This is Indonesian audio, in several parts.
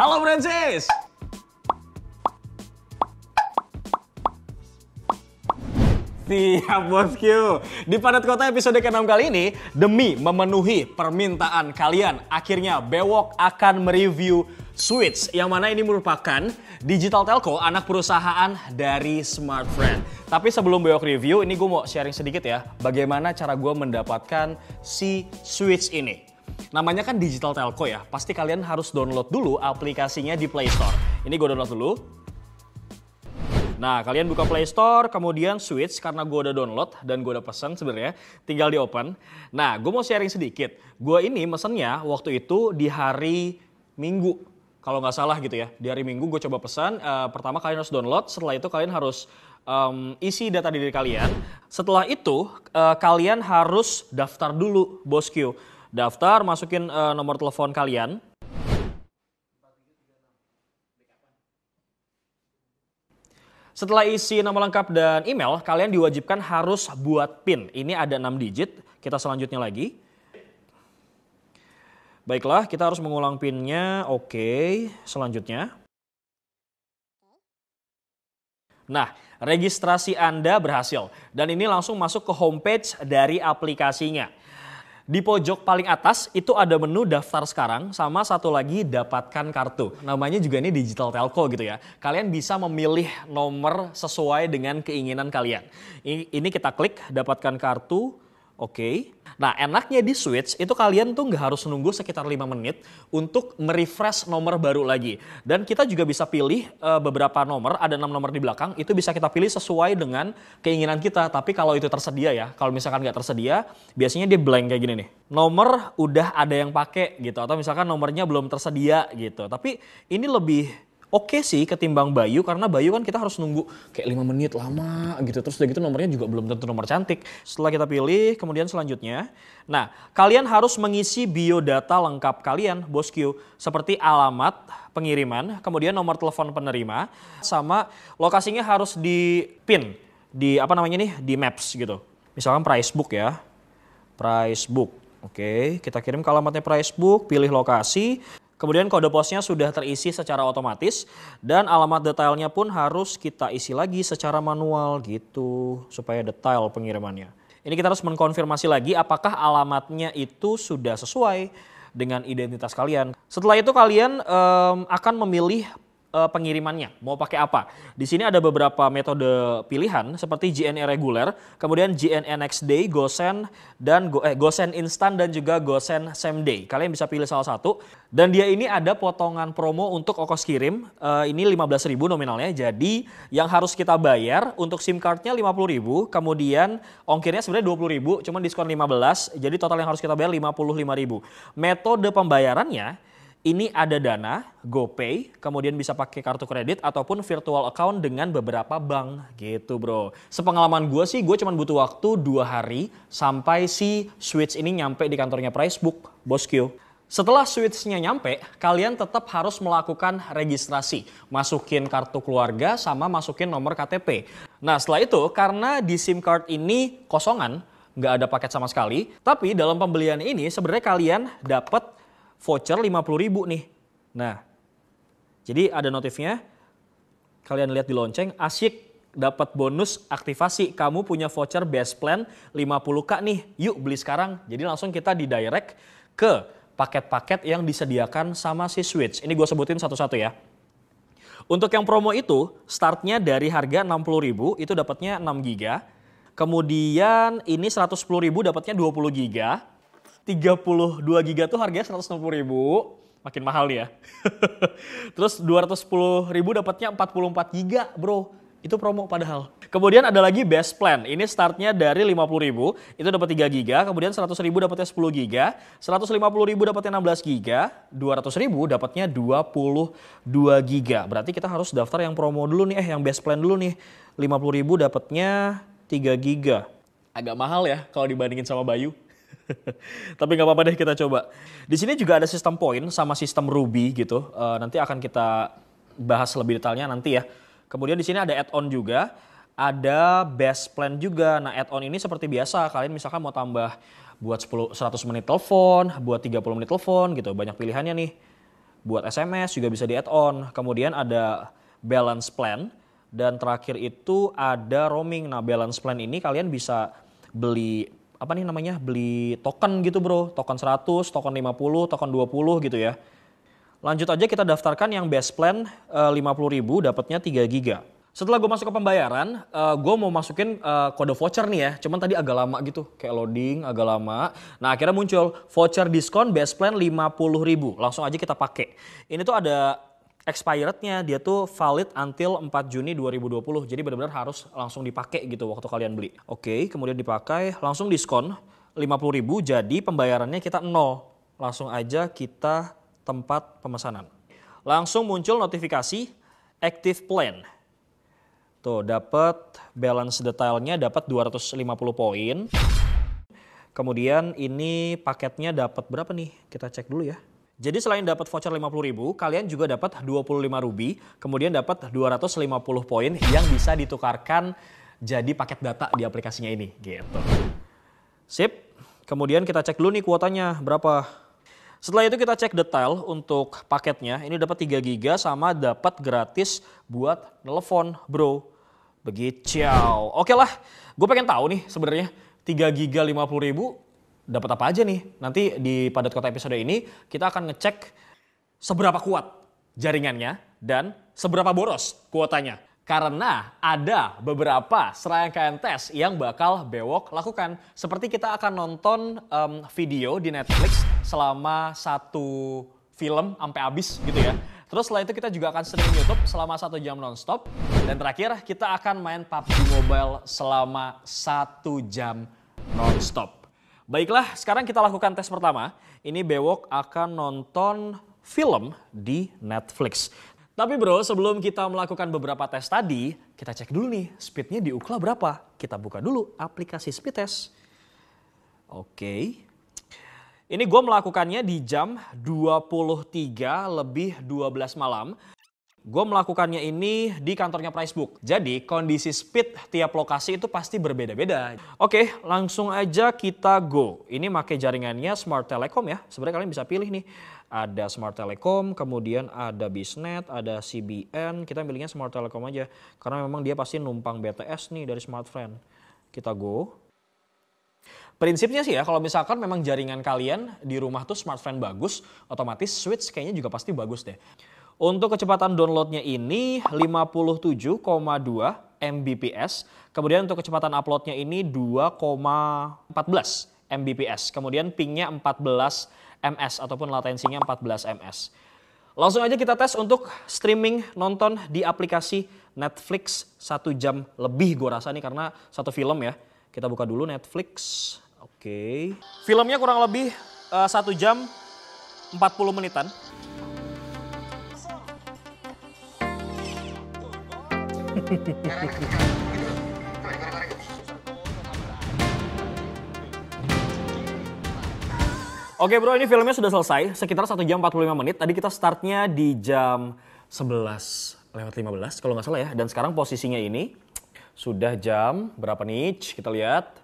Halo Francis! Siap bosku. Di Padat Kota episode ke-6 kali ini, demi memenuhi permintaan kalian, akhirnya Bewok akan mereview Switch yang mana ini merupakan digital telco anak perusahaan dari Smartfren. Tapi sebelum Bewok review, ini gue mau sharing sedikit ya, bagaimana cara gue mendapatkan si Switch ini. Namanya kan digital telco ya, pasti kalian harus download dulu aplikasinya di Play Store. Ini gue download dulu. Nah, kalian buka Play Store, kemudian switch karena gue udah download dan gue udah pesen sebenarnya, tinggal di open. Nah, gue mau sharing sedikit. Gue ini mesennya waktu itu di hari Minggu, kalau nggak salah gitu ya. Di hari Minggu gue coba pesan, uh, eh, pertama kalian harus download, setelah itu kalian harus um, isi data diri kalian. Setelah itu, uh, kalian harus daftar dulu, bosku. Daftar, masukin uh, nomor telepon kalian. Setelah isi nama lengkap dan email, kalian diwajibkan harus buat PIN. Ini ada 6 digit, kita selanjutnya lagi. Baiklah, kita harus mengulang PIN-nya. Oke, selanjutnya. Nah, registrasi Anda berhasil. Dan ini langsung masuk ke homepage dari aplikasinya. Di pojok paling atas itu ada menu daftar sekarang sama satu lagi dapatkan kartu. Namanya juga ini digital telco gitu ya. Kalian bisa memilih nomor sesuai dengan keinginan kalian. Ini kita klik dapatkan kartu, Oke. Okay. Nah enaknya di Switch itu kalian tuh nggak harus nunggu sekitar 5 menit untuk merefresh nomor baru lagi. Dan kita juga bisa pilih uh, beberapa nomor, ada 6 nomor di belakang, itu bisa kita pilih sesuai dengan keinginan kita. Tapi kalau itu tersedia ya, kalau misalkan nggak tersedia, biasanya dia blank kayak gini nih. Nomor udah ada yang pakai gitu, atau misalkan nomornya belum tersedia gitu. Tapi ini lebih oke okay sih ketimbang Bayu karena Bayu kan kita harus nunggu kayak lima menit lama gitu terus udah gitu nomornya juga belum tentu nomor cantik. Setelah kita pilih kemudian selanjutnya. Nah, kalian harus mengisi biodata lengkap kalian, Bosku, seperti alamat pengiriman, kemudian nomor telepon penerima, sama lokasinya harus di pin di apa namanya nih di maps gitu. Misalkan price book ya. Price book. Oke, kita kirim ke alamatnya Pricebook, pilih lokasi, Kemudian kode posnya sudah terisi secara otomatis dan alamat detailnya pun harus kita isi lagi secara manual gitu supaya detail pengirimannya. Ini kita harus mengkonfirmasi lagi apakah alamatnya itu sudah sesuai dengan identitas kalian. Setelah itu kalian um, akan memilih uh, pengirimannya, mau pakai apa. Di sini ada beberapa metode pilihan seperti GNE reguler, kemudian GNE next day, GoSend dan Go, eh, GoSend instant dan juga GoSend same day. Kalian bisa pilih salah satu. Dan dia ini ada potongan promo untuk ongkos kirim. Uh, ini 15.000 nominalnya. Jadi yang harus kita bayar untuk SIM cardnya 50.000, kemudian ongkirnya sebenarnya 20.000, cuman diskon 15. Jadi total yang harus kita bayar 55.000. Metode pembayarannya ini ada dana, GoPay, kemudian bisa pakai kartu kredit ataupun virtual account dengan beberapa bank gitu bro. Sepengalaman gue sih, gue cuma butuh waktu dua hari sampai si switch ini nyampe di kantornya Pricebook, bosku. Setelah switchnya nyampe, kalian tetap harus melakukan registrasi. Masukin kartu keluarga sama masukin nomor KTP. Nah setelah itu, karena di SIM card ini kosongan, nggak ada paket sama sekali. Tapi dalam pembelian ini sebenarnya kalian dapat voucher 50.000 nih. Nah, jadi ada notifnya. Kalian lihat di lonceng, asyik dapat bonus aktivasi. Kamu punya voucher best plan 50k nih. Yuk beli sekarang. Jadi langsung kita di direct ke paket-paket yang disediakan sama si Switch. Ini gue sebutin satu-satu ya. Untuk yang promo itu, startnya dari harga 60.000 itu dapatnya 6 GB. Kemudian ini 110.000 dapatnya 20 GB. 32 giga tuh harganya 160 ribu, makin mahal ya. Terus 210 ribu dapatnya 44 giga bro. Itu promo padahal. Kemudian ada lagi best plan. Ini startnya dari 50 ribu, itu dapat 3 giga. Kemudian 100 ribu dapatnya 10 giga. 150 ribu dapatnya 16 giga. 200 ribu dapatnya 22 giga. Berarti kita harus daftar yang promo dulu nih. Eh, yang best plan dulu nih. 50 ribu dapatnya 3 giga. Agak mahal ya kalau dibandingin sama Bayu. Tapi nggak apa-apa deh kita coba. Di sini juga ada sistem poin sama sistem Ruby gitu. Uh, nanti akan kita bahas lebih detailnya nanti ya. Kemudian di sini ada add-on juga, ada best plan juga. Nah add-on ini seperti biasa kalian misalkan mau tambah buat 10, 100 menit telepon, buat 30 menit telepon gitu. Banyak pilihannya nih. Buat SMS juga bisa di add-on. Kemudian ada balance plan dan terakhir itu ada roaming. Nah balance plan ini kalian bisa beli apa nih namanya beli token gitu bro token 100 token 50 token 20 gitu ya lanjut aja kita daftarkan yang best plan eh, uh, 50.000 dapatnya 3 giga setelah gue masuk ke pembayaran uh, eh, gue mau masukin uh, kode voucher nih ya cuman tadi agak lama gitu kayak loading agak lama nah akhirnya muncul voucher diskon best plan 50.000 langsung aja kita pakai ini tuh ada expirednya dia tuh valid until 4 Juni 2020. Jadi benar-benar harus langsung dipakai gitu waktu kalian beli. Oke, kemudian dipakai langsung diskon 50.000 jadi pembayarannya kita nol. Langsung aja kita tempat pemesanan. Langsung muncul notifikasi active plan. Tuh, dapat balance detailnya dapat 250 poin. Kemudian ini paketnya dapat berapa nih? Kita cek dulu ya. Jadi selain dapat voucher 50.000, kalian juga dapat 25 ruby, kemudian dapat 250 poin yang bisa ditukarkan jadi paket data di aplikasinya ini gitu. Sip. Kemudian kita cek dulu nih kuotanya berapa. Setelah itu kita cek detail untuk paketnya. Ini dapat 3 GB sama dapat gratis buat nelpon, Bro. Begitu. Oke lah. Gue pengen tahu nih sebenarnya 3 GB 50.000 dapat apa aja nih. Nanti di padat kota episode ini kita akan ngecek seberapa kuat jaringannya dan seberapa boros kuotanya. Karena ada beberapa serangkaian tes yang bakal Bewok lakukan. Seperti kita akan nonton um, video di Netflix selama satu film sampai habis gitu ya. Terus setelah itu kita juga akan streaming YouTube selama satu jam nonstop. Dan terakhir kita akan main PUBG Mobile selama satu jam nonstop. Baiklah, sekarang kita lakukan tes pertama. Ini Bewok akan nonton film di Netflix. Tapi bro, sebelum kita melakukan beberapa tes tadi, kita cek dulu nih speednya di Ukla berapa. Kita buka dulu aplikasi speed test. Oke. Ini gue melakukannya di jam 23 lebih 12 malam. Gue melakukannya ini di kantornya Pricebook. Jadi kondisi speed tiap lokasi itu pasti berbeda-beda. Oke, langsung aja kita go. Ini pakai jaringannya Smart Telecom ya. Sebenarnya kalian bisa pilih nih. Ada Smart Telecom, kemudian ada Bisnet, ada CBN. Kita pilihnya Smart Telecom aja. Karena memang dia pasti numpang BTS nih dari Smart Friend. Kita go. Prinsipnya sih ya, kalau misalkan memang jaringan kalian di rumah tuh smartphone bagus, otomatis switch kayaknya juga pasti bagus deh. Untuk kecepatan downloadnya ini 57,2 Mbps. Kemudian untuk kecepatan uploadnya ini 2,14 Mbps. Kemudian pingnya 14 ms ataupun latensinya 14 ms. Langsung aja kita tes untuk streaming nonton di aplikasi Netflix satu jam lebih gue rasa nih karena satu film ya. Kita buka dulu Netflix. Oke. Okay. Filmnya kurang lebih eh, satu uh, jam 40 menitan. Oke bro, ini filmnya sudah selesai. Sekitar 1 jam 45 menit. Tadi kita startnya di jam 11 lewat 15 kalau nggak salah ya. Dan sekarang posisinya ini sudah jam berapa nih? Kita lihat.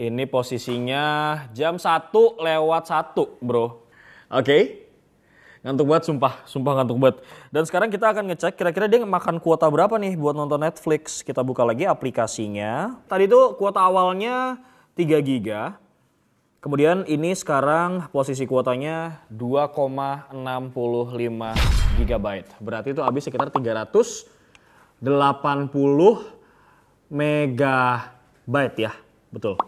Ini posisinya jam 1 lewat 1 bro. Oke. Okay ngantuk banget sumpah sumpah ngantuk banget dan sekarang kita akan ngecek kira-kira dia makan kuota berapa nih buat nonton Netflix kita buka lagi aplikasinya tadi itu kuota awalnya 3 giga kemudian ini sekarang posisi kuotanya 2,65 GB berarti itu habis sekitar 380 megabyte ya betul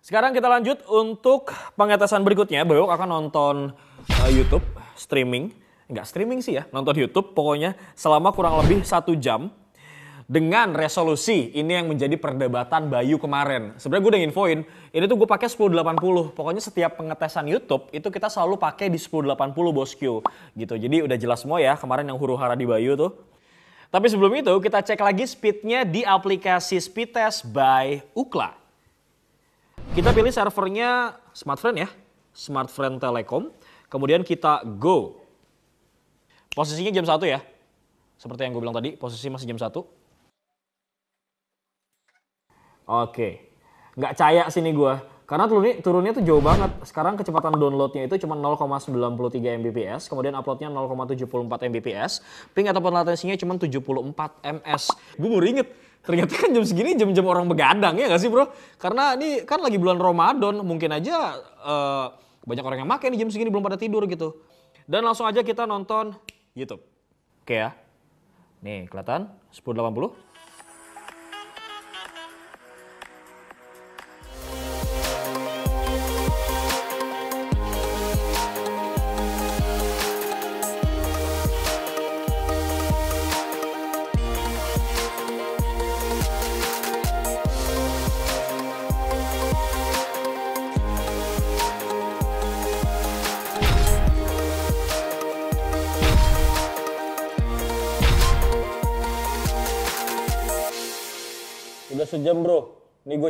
sekarang kita lanjut untuk pengetesan berikutnya Bayok akan nonton uh, YouTube streaming, nggak streaming sih ya, nonton YouTube pokoknya selama kurang lebih satu jam dengan resolusi ini yang menjadi perdebatan Bayu kemarin. Sebenarnya gue udah infoin, ini tuh gue pakai 1080. Pokoknya setiap pengetesan YouTube itu kita selalu pakai di 1080 bosku gitu. Jadi udah jelas semua ya kemarin yang huru hara di Bayu tuh. Tapi sebelum itu kita cek lagi speednya di aplikasi Speedtest by Ukla. Kita pilih servernya Smartfren ya, Smartfren Telekom. Kemudian kita go. Posisinya jam 1 ya. Seperti yang gue bilang tadi, posisi masih jam 1. Oke. Nggak caya sini gue. Karena turunnya, turunnya tuh jauh banget. Sekarang kecepatan downloadnya itu cuma 0,93 Mbps, kemudian uploadnya 0,74 Mbps, ping ataupun latensinya cuma 74 ms. Gue baru inget, ternyata kan jam segini jam-jam orang begadang ya nggak sih bro? Karena ini kan lagi bulan Ramadan, mungkin aja uh, banyak orang yang make nih jam segini belum pada tidur gitu. Dan langsung aja kita nonton YouTube. Oke ya. Nih, kelihatan 1080.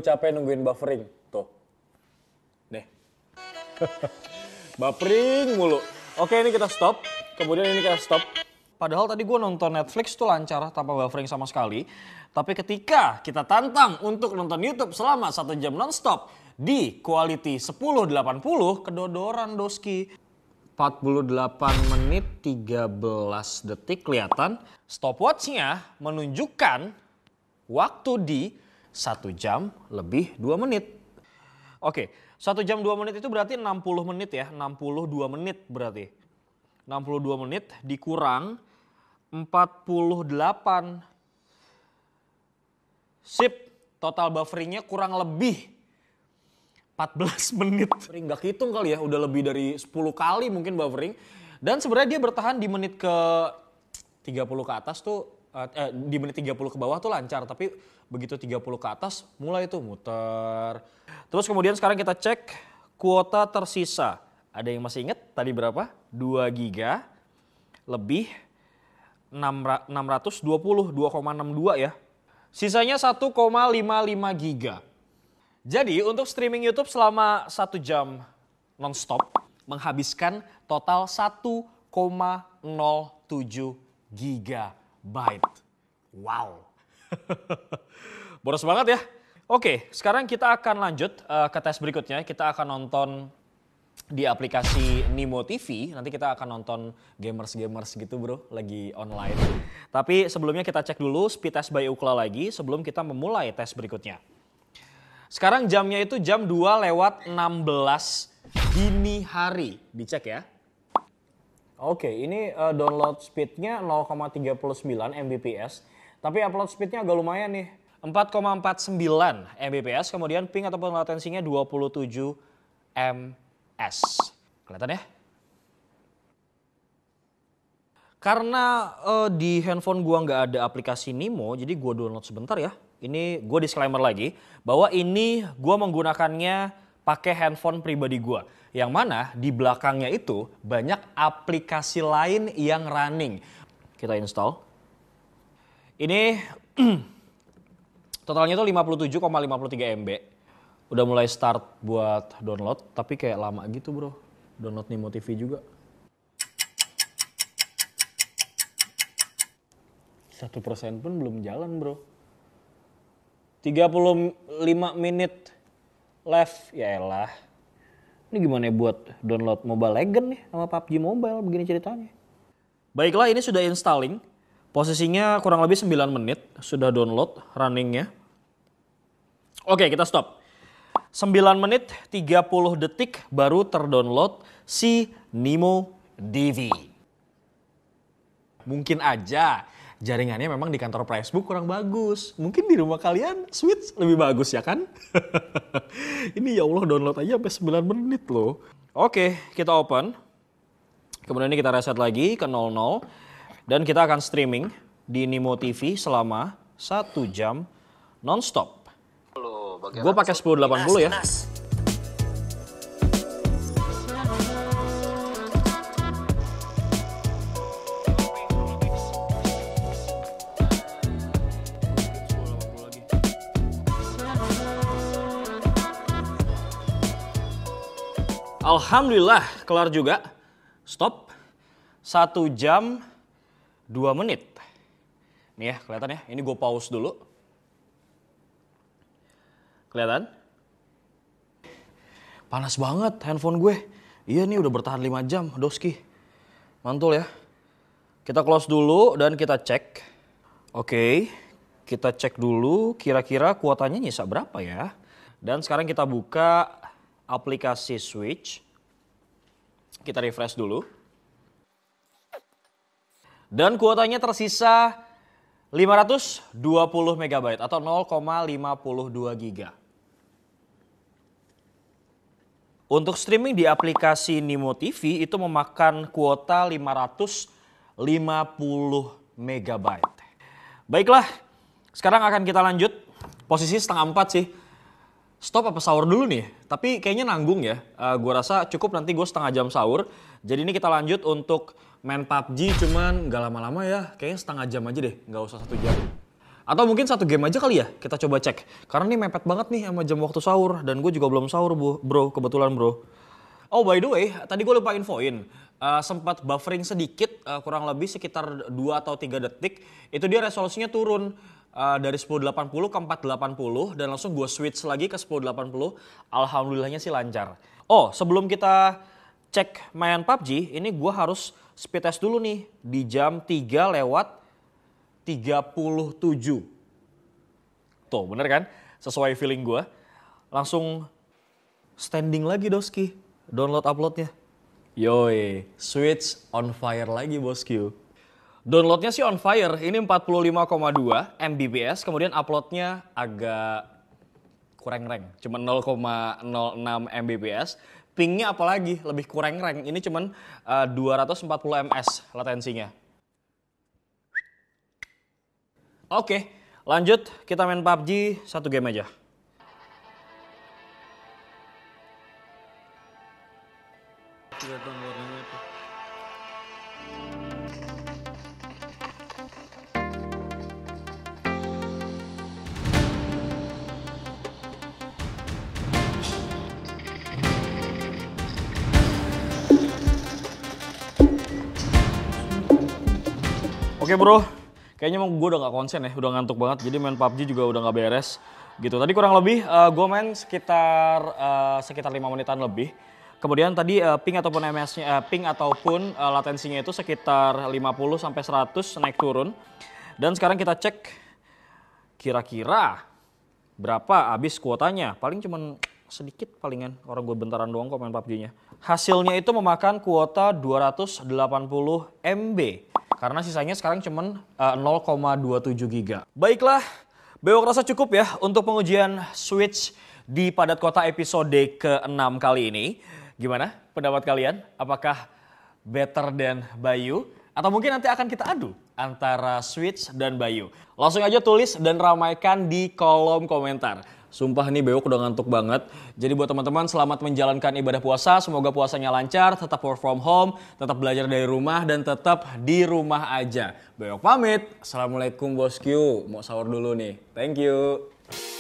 gue capek nungguin buffering. Tuh. Nih. buffering mulu. Oke, ini kita stop. Kemudian ini kita stop. Padahal tadi gue nonton Netflix tuh lancar tanpa buffering sama sekali. Tapi ketika kita tantang untuk nonton YouTube selama satu jam nonstop di quality 1080 kedodoran doski. 48 menit 13 detik kelihatan. Stopwatchnya menunjukkan waktu di 1 jam lebih 2 menit. Oke, 1 jam 2 menit itu berarti 60 menit ya, 62 menit berarti. 62 menit dikurang 48. Sip, total bufferingnya kurang lebih 14 menit. Buffering gak hitung kali ya, udah lebih dari 10 kali mungkin buffering. Dan sebenarnya dia bertahan di menit ke 30 ke atas tuh Eh, eh, di menit 30 ke bawah tuh lancar, tapi begitu 30 ke atas mulai itu muter. Terus kemudian sekarang kita cek kuota tersisa. Ada yang masih ingat tadi berapa? 2 giga lebih 620, 2,62 ya. Sisanya 1,55 giga. Jadi untuk streaming YouTube selama 1 jam nonstop menghabiskan total 1,07 giga byte. Wow. Boros banget ya. Oke, sekarang kita akan lanjut uh, ke tes berikutnya. Kita akan nonton di aplikasi Nimo TV. Nanti kita akan nonton gamers-gamers gitu bro, lagi online. Tapi sebelumnya kita cek dulu speed test by Ukla lagi sebelum kita memulai tes berikutnya. Sekarang jamnya itu jam 2 lewat 16 dini hari. Dicek ya. Oke, okay, ini uh, download speednya 0,39 Mbps, tapi upload speednya agak lumayan nih. 4,49 Mbps, kemudian ping ataupun latensinya 27 ms. Kelihatan ya? Karena uh, di handphone gua nggak ada aplikasi Nimo, jadi gua download sebentar ya. Ini gua disclaimer lagi bahwa ini gua menggunakannya pakai handphone pribadi gue. Yang mana di belakangnya itu banyak aplikasi lain yang running. Kita install. Ini totalnya itu 57,53 MB. Udah mulai start buat download, tapi kayak lama gitu bro. Download Nimo TV juga. Satu persen pun belum jalan bro. 35 menit Left, ya elah. Ini gimana ya buat download Mobile Legend nih sama PUBG Mobile begini ceritanya. Baiklah ini sudah installing. Posisinya kurang lebih 9 menit sudah download runningnya. Oke kita stop. 9 menit 30 detik baru terdownload si Nemo DV. Mungkin aja jaringannya memang di kantor Pricebook kurang bagus. Mungkin di rumah kalian switch lebih bagus ya kan? ini ya Allah download aja sampai 9 menit loh. Oke, kita open. Kemudian ini kita reset lagi ke 00 dan kita akan streaming di Nimo TV selama satu jam nonstop. Gue pakai 1080 ya. puluh ya. Alhamdulillah kelar juga. Stop. satu jam dua menit. Nih ya, kelihatan ya. Ini gue pause dulu. Kelihatan? Panas banget handphone gue. Iya nih udah bertahan lima jam, doski. Mantul ya. Kita close dulu dan kita cek. Oke, kita cek dulu kira-kira kuotanya nyisa berapa ya. Dan sekarang kita buka aplikasi Switch. Kita refresh dulu. Dan kuotanya tersisa 520 MB atau 0,52 GB. Untuk streaming di aplikasi Nimo TV itu memakan kuota 550 MB. Baiklah, sekarang akan kita lanjut. Posisi setengah empat sih stop apa sahur dulu nih. Tapi kayaknya nanggung ya. Uh, eh, gue rasa cukup nanti gue setengah jam sahur. Jadi ini kita lanjut untuk main PUBG cuman gak lama-lama ya. Kayaknya setengah jam aja deh, gak usah satu jam. Atau mungkin satu game aja kali ya, kita coba cek. Karena ini mepet banget nih sama jam waktu sahur. Dan gue juga belum sahur bro, kebetulan bro. Oh by the way, tadi gue lupa infoin. Uh, sempat buffering sedikit, uh, kurang lebih sekitar 2 atau 3 detik. Itu dia resolusinya turun uh, dari 1080 ke 480 dan langsung gue switch lagi ke 1080. Alhamdulillahnya sih lancar. Oh, sebelum kita cek main PUBG, ini gue harus speed test dulu nih di jam 3 lewat 37. Tuh, bener kan? Sesuai feeling gue. Langsung standing lagi Doski. Download uploadnya. Yoi, switch on fire lagi bosku. Downloadnya sih on fire, ini 45,2 Mbps, kemudian uploadnya agak kurang reng, cuma 0,06 Mbps. Pingnya apalagi lebih kurang reng, ini cuma uh, 240 ms latensinya. Oke, lanjut kita main PUBG satu game aja. Oke bro, kayaknya emang gue udah gak konsen ya, udah ngantuk banget. Jadi main PUBG juga udah gak beres gitu. Tadi kurang lebih uh, eh, gue main sekitar uh, sekitar lima menitan lebih. Kemudian tadi uh, ping ataupun MS-nya, uh, ping ataupun uh, latensinya itu sekitar 50 sampai 100 naik turun. Dan sekarang kita cek kira-kira berapa habis kuotanya. Paling cuman sedikit palingan orang gue bentaran doang kok main PUBG-nya. Hasilnya itu memakan kuota 280 MB karena sisanya sekarang cuman eh, uh, 0,27 giga. Baiklah, bewok rasa cukup ya untuk pengujian Switch di padat kota episode ke-6 kali ini. Gimana pendapat kalian? Apakah better than Bayu? Atau mungkin nanti akan kita adu antara Switch dan Bayu. Langsung aja tulis dan ramaikan di kolom komentar. Sumpah nih bewok udah ngantuk banget. Jadi buat teman-teman selamat menjalankan ibadah puasa. Semoga puasanya lancar, tetap work from home, tetap belajar dari rumah, dan tetap di rumah aja. Bewok pamit. Assalamualaikum bosku. Mau sahur dulu nih. Thank you.